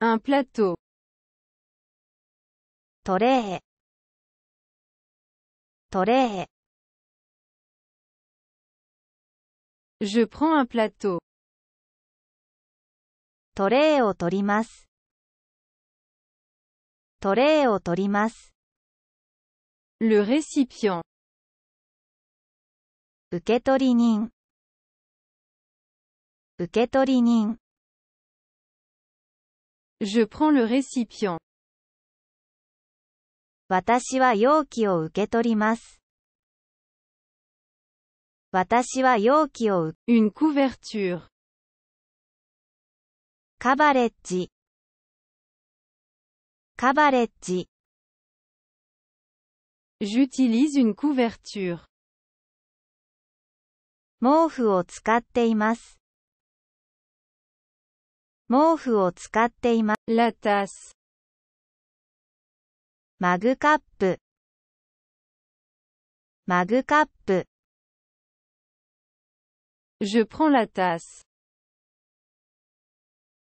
Un plateau. Toree. Toree. Je prends un plateau. Tore o torimas Tore o torimas Le récipient. Uketorinin. Uketorinin. Je prends le récipient. 私は容器を受け取ります。私は容器を受 Une couverture. カバレッジ。カバレッジ。J'utilise une couverture. 毛布を使っています。毛布を使っています。La t マグカップ。マグカップ。Je prends la tasse.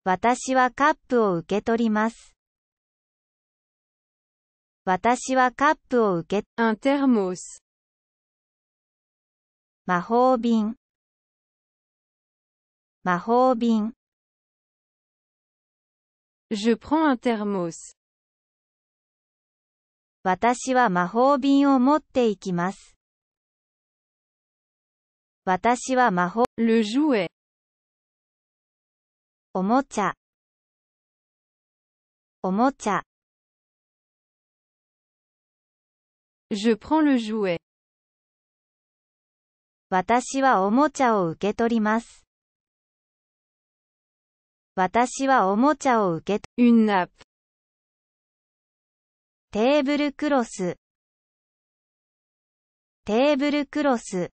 私はカップを受け取ります。私はカップを受け、un thermos。魔法瓶。魔法瓶。Je prends un thermos. 私は魔法瓶を持っていきます。私は魔法、Le jouet. おもちゃ。おもちゃ。Je prends le jouet. 私はおもちゃを受け取ります。私はおもちゃを受け une nappe。テーブルクロス。テーブルクロス。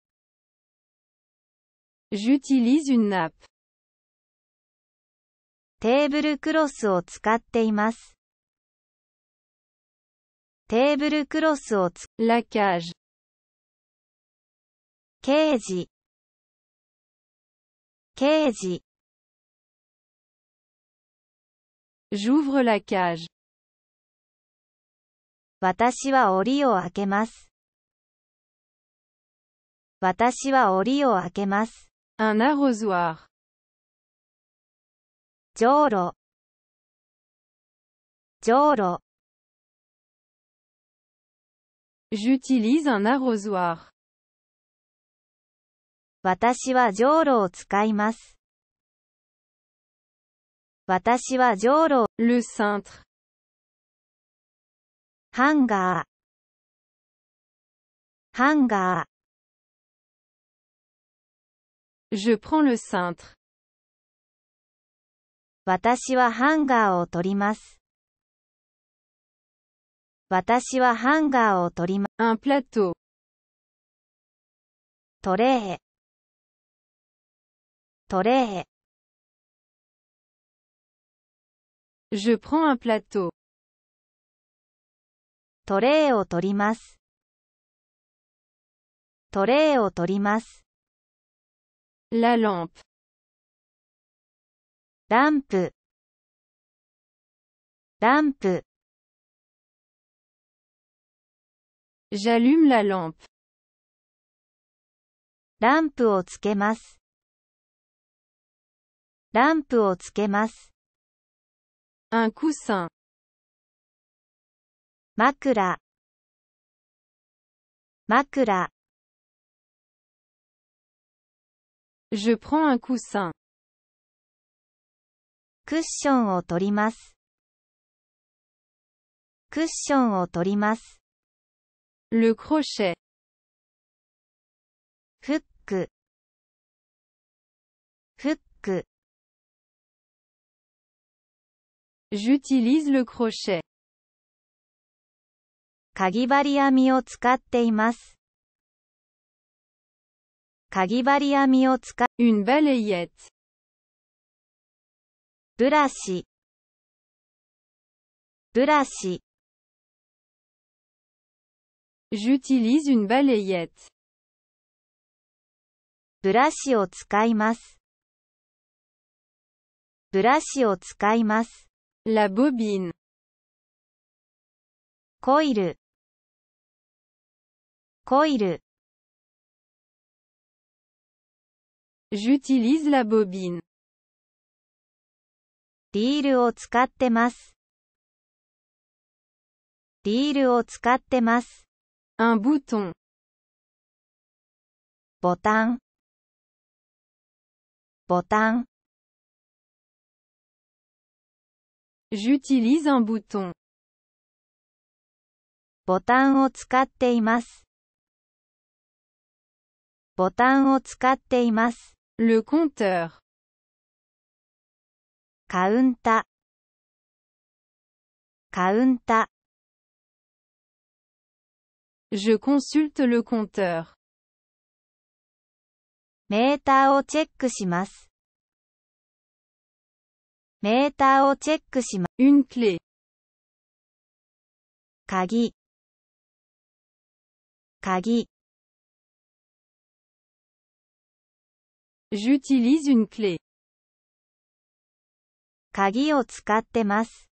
j'utilise une nappe。テーブルクロスを使っています。テーブルクロスをつ、la cage。ケージ。ケージ。J'ouvre la cage. 私は檻を開けます。私は檻を開けます。Un arrosoir. じょうろ。じょうろ。J'utilise un arrosoir. 私はじょうろを使います。私は上路。Le c i ハンガー。ハンガー。Je prends le cintre. 私はハンガーを取ります。私はハンガーを取ります。Un plateau. トレー。トレー。Je prends un plateau. トレーを取ります。トレーを取ります。La lampe. ランプ。ランプ。J'allume la lampe. ランプをつけます。ランプをつけます。Un coussin. 枕枕 Je prends un coussin. クッションを取りますクッションを取ります Le crochet. フックフック J'utilise le crochet. かぎ針編みを使っています。かぎ針編みを使 Une balayette. ブラシブラシ J'utilise une balayette. ブラシを使います。ブラシを使います。La bobine. コイルコイル J'utilise la bobine. リールを使ってますリールを使ってます Un bouton. ボタンボタン J'utilise un bouton. ボタンを使っています。ボタンを使っています。Le compteur. カウンタ。カウンタ。Je consulte le compteur. メーターをチェックします。メーターをチェックします。une clé 鍵鍵 J'utilise une clé. 鍵を使ってます。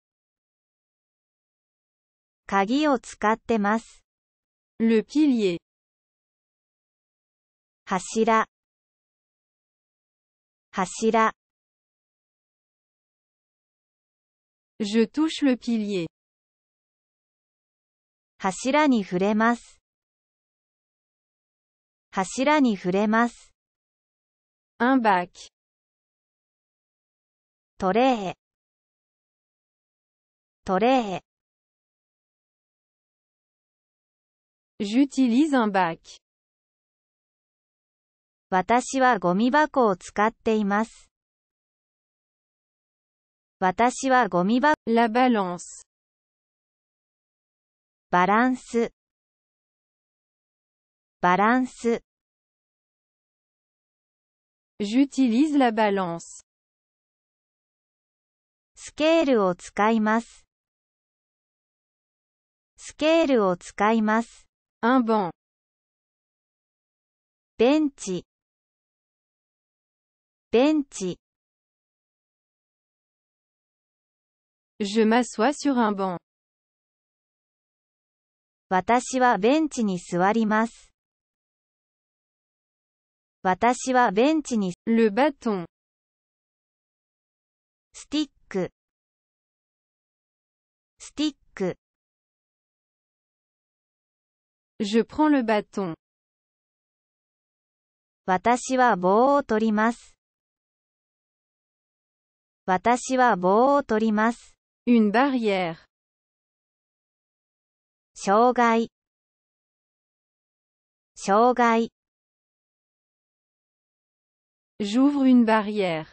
鍵を使ってます。Le pilier. 柱柱 Je touche le pilier. 柱に触れます。柱に触れます。Un bac. トレー。トレー。J'utilise un bac. 私はゴミ箱を使っています。私はゴミ箱。La balance. バランス。バランス。J'utilise la balance. スケールを使います。スケールを使います。Un banc. ベンチ。ベンチ。Je m'assois sur un banc. 私はベンチに座ります。私はベンチに Le bâton. スティック、スティック、Je prends le bâton. 私は棒を取ります。私は棒を取ります。Une barrière. 障害障害 J'ouvre une barrière.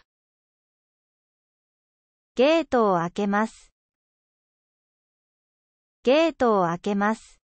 ゲートを開けます。ゲートを開けます。